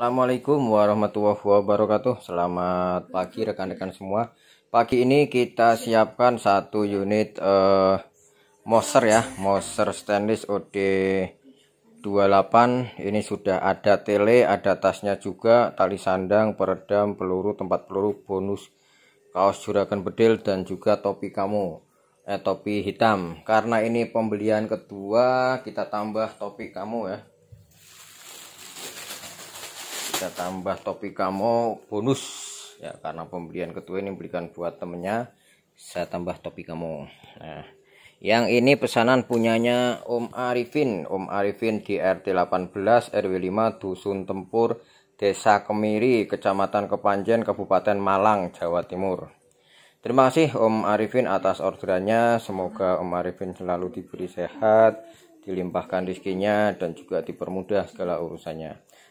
Assalamualaikum warahmatullahi wabarakatuh Selamat pagi rekan-rekan semua Pagi ini kita siapkan satu unit uh, Moser ya Moser stainless OD 28 Ini sudah ada tele, ada tasnya juga Tali sandang, peredam, peluru, tempat peluru, bonus Kaos juragan bedil dan juga topi kamu Eh topi hitam Karena ini pembelian kedua kita tambah topi kamu ya kita tambah topi kamu bonus ya karena pembelian ketua ini berikan buat temennya saya tambah topi kamu nah yang ini pesanan punyanya Om Arifin Om Arifin di RT 18 RW 5 Dusun Tempur Desa Kemiri Kecamatan Kepanjen Kabupaten Malang Jawa Timur Terima kasih Om Arifin atas orderannya semoga Om Arifin selalu diberi sehat dilimpahkan rezekinya dan juga dipermudah segala urusannya